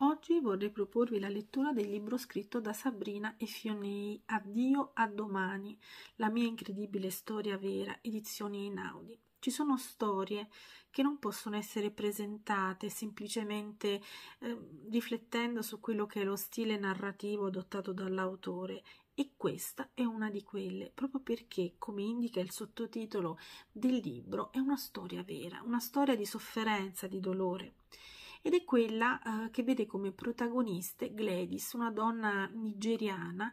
Oggi vorrei proporvi la lettura del libro scritto da Sabrina e Fionei Addio a domani, la mia incredibile storia vera, edizioni Einaudi. Ci sono storie che non possono essere presentate semplicemente eh, riflettendo su quello che è lo stile narrativo adottato dall'autore e questa è una di quelle, proprio perché, come indica il sottotitolo del libro, è una storia vera, una storia di sofferenza, di dolore ed è quella eh, che vede come protagoniste Gladys, una donna nigeriana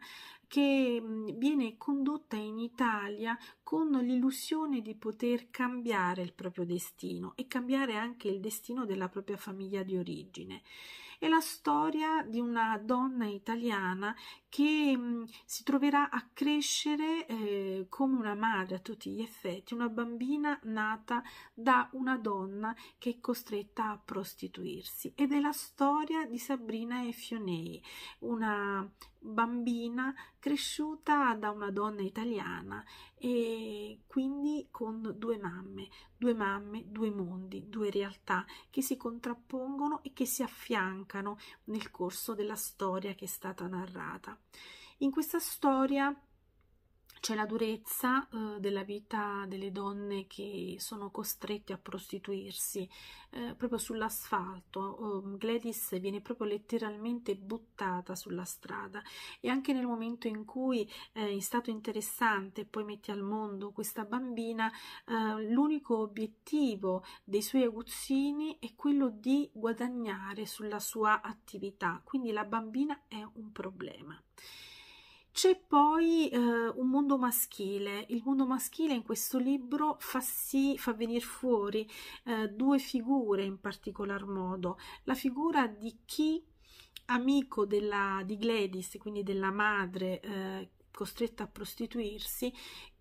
che mhmm, viene condotta in Italia con l'illusione di poter cambiare il proprio destino e cambiare anche il destino della propria famiglia di origine. È la storia di una donna italiana che mhmm, si troverà a crescere eh, come una madre a tutti gli effetti, una bambina nata da una donna che è costretta a prostituirsi. Ed è la storia di Sabrina Effionei, una bambina cresciuta da una donna italiana e quindi con due mamme, due mamme, due mondi, due realtà che si contrappongono e che si affiancano nel corso della storia che è stata narrata. In questa storia c'è la durezza eh, della vita delle donne che sono costrette a prostituirsi eh, proprio sull'asfalto. Eh, Gladys viene proprio letteralmente buttata sulla strada e anche nel momento in cui è eh, stato interessante poi mette al mondo questa bambina, eh, l'unico obiettivo dei suoi aguzzini è quello di guadagnare sulla sua attività, quindi la bambina è un problema. C'è poi eh, un mondo maschile, il mondo maschile in questo libro fa, sì, fa venire fuori eh, due figure in particolar modo, la figura di chi amico della, di Gladys, quindi della madre eh, costretta a prostituirsi,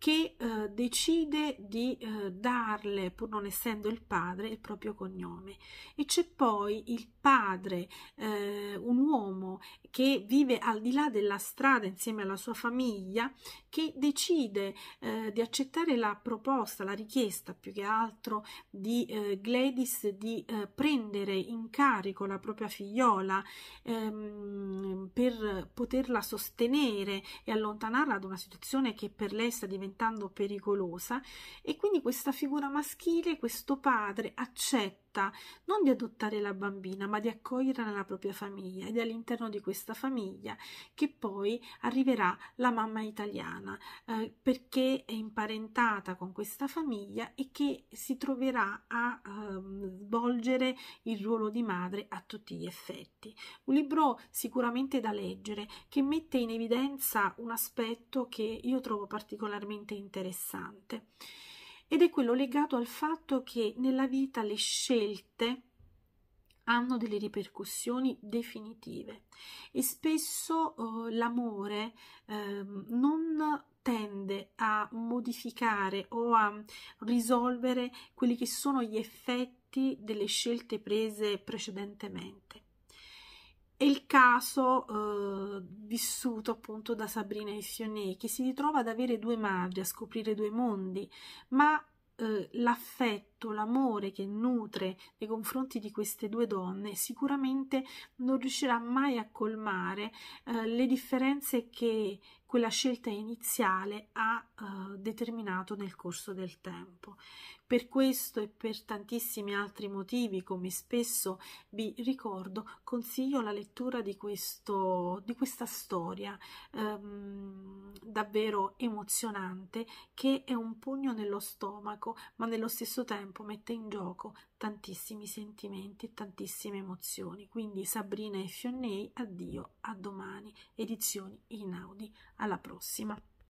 che eh, decide di eh, darle, pur non essendo il padre, il proprio cognome. E c'è poi il padre, eh, un uomo che vive al di là della strada insieme alla sua famiglia, che decide eh, di accettare la proposta, la richiesta più che altro di eh, Gladys di eh, prendere in carico la propria figliola ehm, per poterla sostenere e allontanarla da una situazione che per lei sta diventando diventando pericolosa e quindi questa figura maschile, questo padre accetta volontà non di adottare la bambina, ma di accoglierla nella propria famiglia ed è all'interno di questa famiglia che poi arriverà la mamma italiana eh, perché è imparentata con questa famiglia e che si troverà a ehm, svolgere il ruolo di madre a tutti gli effetti. Un libro sicuramente da leggere che mette in evidenza un aspetto che io trovo particolarmente interessante ed è quello legato al fatto che nella vita le scelte hanno delle ripercussioni definitive e spesso eh, l'amore eh, non tende a modificare o a risolvere quelli che sono gli effetti delle scelte prese precedentemente è il caso eh, vissuto appunto da Sabrina e Issionei che si ritrova ad avere due madri, a scoprire due mondi, ma eh, l'affetto, l'amore che nutre nei confronti di queste due donne sicuramente non riuscirà mai a colmare eh, le differenze che quella scelta iniziale ha eh, determinato nel corso del tempo. Per questo e per tantissimi altri motivi, come spesso vi ricordo, consiglio la lettura di, questo, di questa storia. Um, davvero emozionante che è un pugno nello stomaco, ma nello stesso tempo mette in gioco tantissimi sentimenti e tantissime emozioni. Quindi Sabrina e Fionnei, addio, a domani, edizioni Inaudi, alla prossima.